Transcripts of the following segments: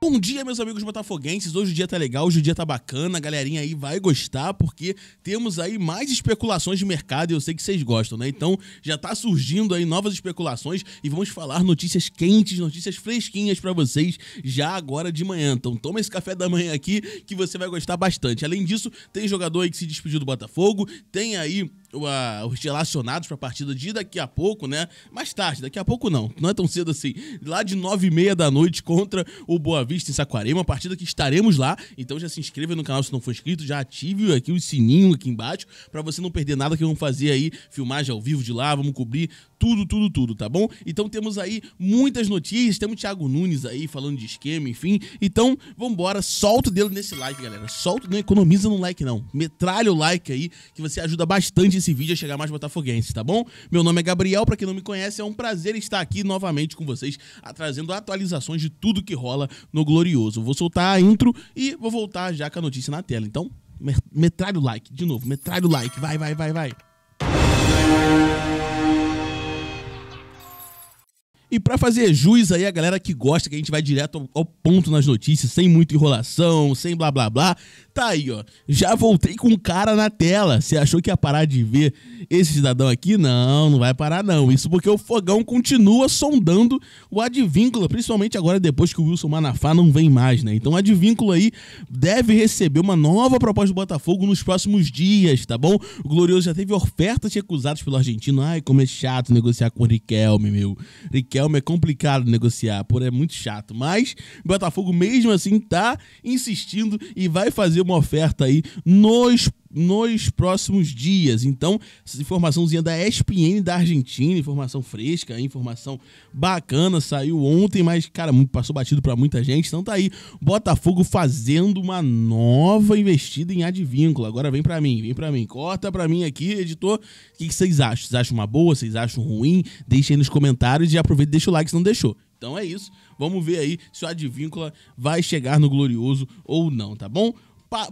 Bom dia, meus amigos botafoguenses. Hoje o dia tá legal, hoje o dia tá bacana. A galerinha aí vai gostar, porque temos aí mais especulações de mercado e eu sei que vocês gostam, né? Então já tá surgindo aí novas especulações e vamos falar notícias quentes, notícias fresquinhas para vocês já agora de manhã. Então toma esse café da manhã aqui que você vai gostar bastante. Além disso, tem jogador aí que se despediu do Botafogo, tem aí os relacionados para a partida de daqui a pouco, né? Mais tarde, daqui a pouco não, não é tão cedo assim. Lá de nove e meia da noite contra o Boa Vista em Saquarema, uma partida que estaremos lá. Então já se inscreva no canal se não for inscrito, já ative aqui o sininho aqui embaixo para você não perder nada que vamos fazer aí, filmagem ao vivo de lá, vamos cobrir tudo, tudo, tudo, tá bom? Então temos aí muitas notícias, temos o Thiago Nunes aí falando de esquema, enfim. Então, vambora, solta o dedo nesse like, galera. Solta, não economiza no like não. Metralha o like aí que você ajuda bastante esse vídeo a é chegar mais botafoguenses, tá bom? Meu nome é Gabriel, para quem não me conhece, é um prazer estar aqui novamente com vocês, trazendo atualizações de tudo que rola no Glorioso. Vou soltar a intro e vou voltar já com a notícia na tela. Então, metralha o like, de novo, metralha o like, vai, vai, vai, vai. E para fazer jus aí a galera que gosta, que a gente vai direto ao, ponto nas notícias, sem muita enrolação, sem blá blá blá, tá aí, ó. Já voltei com o cara na tela. Você achou que ia parar de ver esse cidadão aqui? Não, não vai parar não. Isso porque o fogão continua sondando o advínculo, principalmente agora depois que o Wilson Manafá não vem mais, né? Então o advínculo aí deve receber uma nova proposta do Botafogo nos próximos dias, tá bom? O Glorioso já teve ofertas recusadas pelo argentino. Ai, como é chato negociar com o Riquelme, meu. Riquelme é complicado negociar, por é muito chato. Mas o Botafogo, mesmo assim, tá insistindo e vai fazer uma oferta aí nos nos próximos dias. Então, essa informaçãozinha da ESPN da Argentina, informação fresca, informação bacana, saiu ontem, mas, cara, passou batido para muita gente. Então tá aí, Botafogo fazendo uma nova investida em advíncula. Agora vem para mim, vem para mim. Corta para mim aqui, editor. O que, vocês acham? Vocês acham uma boa? Vocês acham ruim? Deixem aí nos comentários e aproveita e deixa o like se não deixou. Então é isso. Vamos ver aí se o Advíncula vai chegar no Glorioso ou não, tá bom?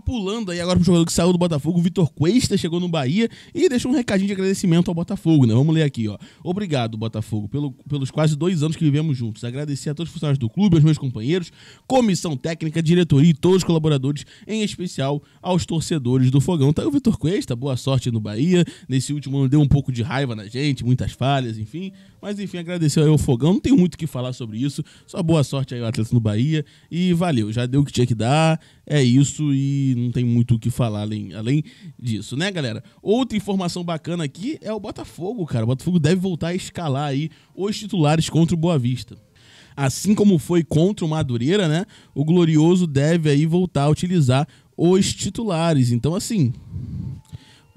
pulando aí agora pro jogador que saiu do Botafogo, Vitor Cuesta chegou no Bahia e deixou um recadinho de agradecimento ao Botafogo, né? Vamos ler aqui, ó. Obrigado, Botafogo, pelo, pelos quase dois anos que vivemos juntos. Agradecer a todos os funcionários do clube, aos meus companheiros, comissão técnica, diretoria e todos os colaboradores, em especial aos torcedores do Fogão. Tá aí o Vitor Cuesta, boa sorte no Bahia. Nesse último ano deu um pouco de raiva na gente, muitas falhas, enfim. Mas enfim, agradeceu aí ao Fogão. Não tem muito o que falar sobre isso. Só boa sorte aí ao Atlético no Bahia. E valeu, já deu o que tinha que dar. É isso. E e não tem muito o que falar além, além disso, né, galera? Outra informação bacana aqui é o Botafogo, cara. O Botafogo deve voltar a escalar aí os titulares contra o Boa Vista. Assim como foi contra o Madureira, né? O Glorioso deve aí voltar a utilizar os titulares. Então, assim,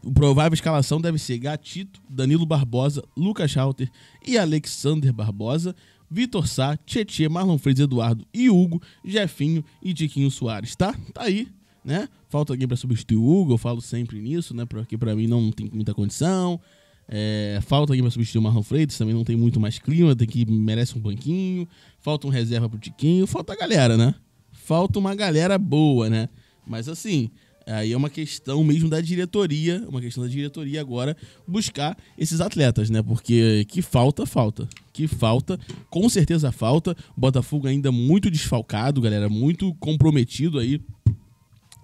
o provável escalação deve ser Gatito, Danilo Barbosa, Lucas Halter e Alexander Barbosa, Vitor Sá, Tietê, Marlon Freitas, Eduardo e Hugo, Jefinho e Tiquinho Soares, tá? Tá aí né? Falta alguém para substituir o Hugo, eu falo sempre nisso, né? Porque para mim não tem muita condição. É, falta alguém para substituir o Marlon Freitas, também não tem muito mais clima, tem que merece um banquinho. Falta um reserva pro Tiquinho, falta a galera, né? Falta uma galera boa, né? Mas assim, aí é uma questão mesmo da diretoria, uma questão da diretoria agora buscar esses atletas, né? Porque que falta, falta. Que falta, com certeza falta. Botafogo ainda muito desfalcado, galera, muito comprometido aí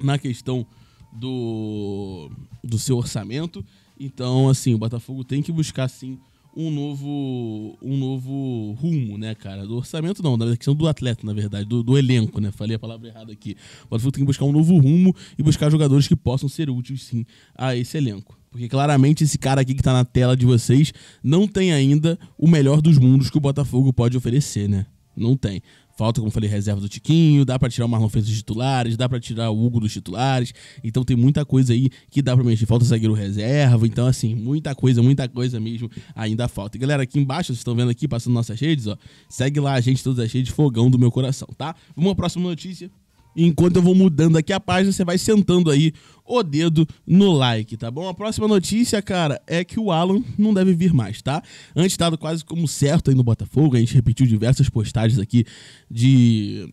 na questão do, do seu orçamento. Então, assim, o Botafogo tem que buscar, sim, um novo, um novo rumo, né, cara? Do orçamento, não, da questão do atleta, na verdade, do, do elenco, né? Falei a palavra errada aqui. O Botafogo tem que buscar um novo rumo e buscar jogadores que possam ser úteis, sim, a esse elenco. Porque claramente esse cara aqui que tá na tela de vocês não tem ainda o melhor dos mundos que o Botafogo pode oferecer, né? Não tem. Falta, como falei, reserva do Tiquinho, dá para tirar o Marlon Freitas dos titulares, dá para tirar o Hugo dos titulares. Então tem muita coisa aí que dá para mexer. Falta zagueiro reserva, então assim, muita coisa, muita coisa mesmo ainda falta. E galera, aqui embaixo, vocês estão vendo aqui, passando nossas redes, ó. Segue lá a gente, todas as redes, fogão do meu coração, tá? Vamos à próxima notícia. Enquanto eu vou mudando aqui a página, você vai sentando aí o dedo no like, tá bom? A próxima notícia, cara, é que o Alan não deve vir mais, tá? Antes dado quase como certo aí no Botafogo, a gente repetiu diversas postagens aqui de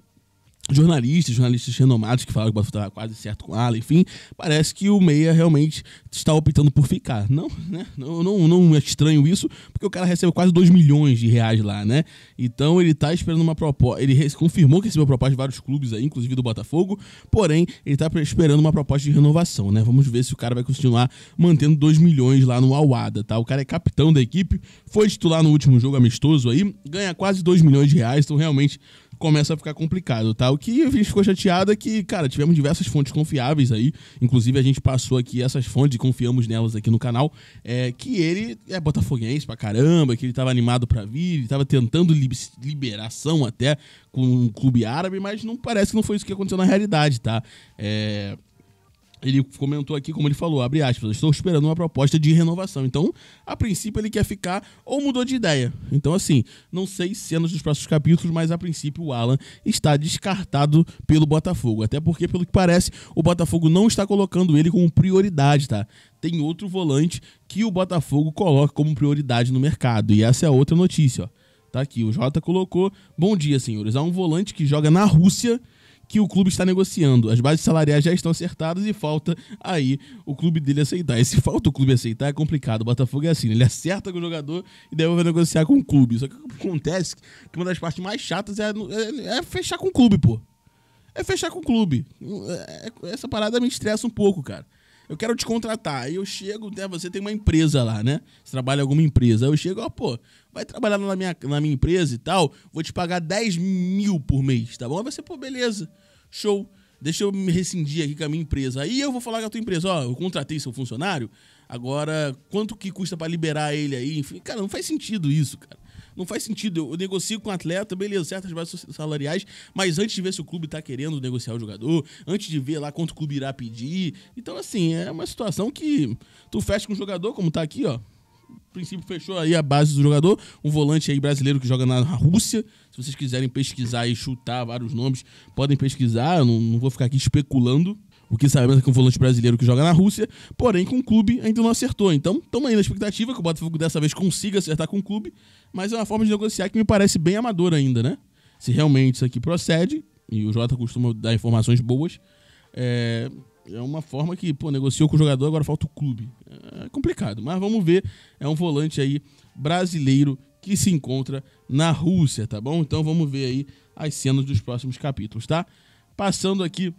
jornalistas, jornalistas renomados que falaram que o Botafogo estava tá quase certo com ala, enfim, parece que o Meia realmente está optando por ficar. Não, né? Não, não, não é estranho isso, porque o cara recebe quase 2 milhões de reais lá, né? Então ele está esperando uma proposta. Ele confirmou que recebeu proposta de vários clubes aí, inclusive do Botafogo, porém, ele está esperando uma proposta de renovação, né? Vamos ver se o cara vai continuar mantendo 2 milhões lá no Alwada, tá? O cara é capitão da equipe, foi titular no último jogo amistoso aí, ganha quase 2 milhões de reais, então realmente começa a ficar complicado, tá? O que a gente ficou chateado é que, cara, tivemos diversas fontes confiáveis aí, inclusive a gente passou aqui essas fontes e confiamos nelas aqui no canal, é, que ele é botafoguense pra caramba, que ele tava animado pra vir, ele tava tentando liberação até com um clube árabe, mas não parece que não foi isso que aconteceu na realidade, tá? É ele comentou aqui, como ele falou, abre aspas, estou esperando uma proposta de renovação. Então, a princípio, ele quer ficar ou mudou de ideia. Então, assim, não sei cenas dos próximos capítulos, mas a princípio o Alan está descartado pelo Botafogo. Até porque, pelo que parece, o Botafogo não está colocando ele como prioridade, tá? Tem outro volante que o Botafogo coloca como prioridade no mercado. E essa é outra notícia, ó. Tá aqui, o Jota colocou. Bom dia, senhores. Há um volante que joga na Rússia que o clube está negociando. As bases salariais já estão acertadas e falta aí o clube dele aceitar. E se falta o clube aceitar, é complicado. O Botafogo é assim, né? ele acerta com o jogador e daí vai negociar com o clube. Só que o que acontece que uma das partes mais chatas é, é, é fechar com o clube, pô. É fechar com o clube. É, é, essa parada me estressa um pouco, cara eu quero te contratar. Aí eu chego, né, você tem uma empresa lá, né? Você trabalha em alguma empresa. Aí eu chego, ó, pô, vai trabalhar na minha, na minha empresa e tal, vou te pagar 10 mil por mês, tá bom? Aí você, pô, beleza, show. Deixa eu me rescindir aqui com a minha empresa. Aí eu vou falar com a tua empresa, ó, eu contratei seu funcionário, agora quanto que custa para liberar ele aí? Enfim, cara, não faz sentido isso, cara. Não faz sentido. Eu negocio com o um atleta, beleza, certas bases salariais, mas antes de ver se o clube tá querendo negociar o jogador, antes de ver lá quanto o clube irá pedir. Então, assim, é uma situação que tu fecha com o jogador, como tá aqui, ó. O princípio fechou aí a base do jogador, um volante aí brasileiro que joga na Rússia. Se vocês quiserem pesquisar e chutar vários nomes, podem pesquisar. Eu não, não vou ficar aqui especulando. O que sabemos é que é um volante brasileiro que joga na Rússia, porém com o clube ainda não acertou. Então, estamos aí na expectativa que o Botafogo dessa vez consiga acertar com o clube, mas é uma forma de negociar que me parece bem amadora ainda, né? Se realmente isso aqui procede, e o Jota costuma dar informações boas, é, é uma forma que, pô, negociou com o jogador, agora falta o clube. É complicado, mas vamos ver. É um volante aí brasileiro que se encontra na Rússia, tá bom? Então vamos ver aí as cenas dos próximos capítulos, tá? Passando aqui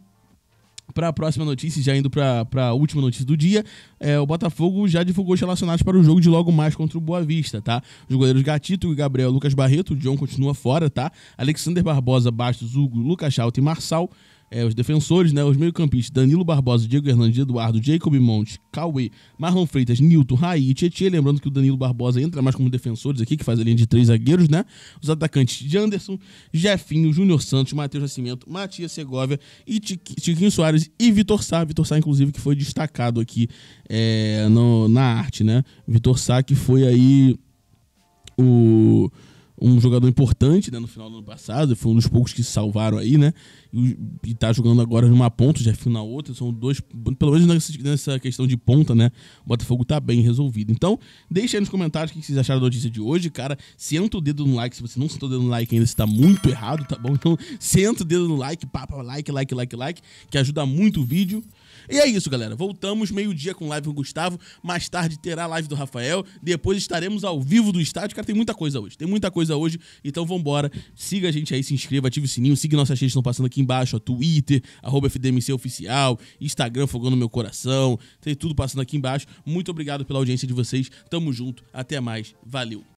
para a próxima notícia, já indo para a última notícia do dia, é, o Botafogo já divulgou os relacionados para o jogo de logo mais contra o Boa Vista, tá? Os goleiros Gatito, Gabriel, Lucas Barreto, o John continua fora, tá? Alexander Barbosa, Bastos, Hugo, Lucas Chalta e Marçal é, os defensores, né, os meio-campistas, Danilo Barbosa, Diego Hernandes, Eduardo, Jacob Montes, Cauê, Marlon Freitas, Nilton, Raí e Tietchan. Lembrando que o Danilo Barbosa entra mais como defensores aqui, que faz a linha de três zagueiros, né? Os atacantes Janderson, Jefinho, Júnior Santos, Matheus Nascimento, Matias Segovia e Tiquinho Soares e Vitor Sá. Vitor Sá, inclusive, que foi destacado aqui é, no, na arte, né? Vitor Sá, que foi aí o um jogador importante né, no final do ano passado, foi um dos poucos que salvaram aí, né? E, está jogando agora numa ponta, já fica na outra, são dois, pelo menos nessa, nessa, questão de ponta, né? O Botafogo tá bem resolvido. Então, deixa aí nos comentários o que vocês acharam da notícia de hoje, cara. Senta o dedo no like, se você não sentou o dedo no like ainda, você tá muito errado, tá bom? Então, senta o dedo no like, papa, like, like, like, like, que ajuda muito o vídeo. E é isso, galera. Voltamos meio-dia com live com o Gustavo. Mais tarde terá a live do Rafael. Depois estaremos ao vivo do estádio. Cara, tem muita coisa hoje. Tem muita coisa hoje. Então vambora. Siga a gente aí, se inscreva, ative o sininho. Siga nossas redes que estão passando aqui embaixo. Ó, Twitter, arroba FDMC Oficial, Instagram Fogando Meu Coração. Tem tudo passando aqui embaixo. Muito obrigado pela audiência de vocês. Tamo junto. Até mais. Valeu.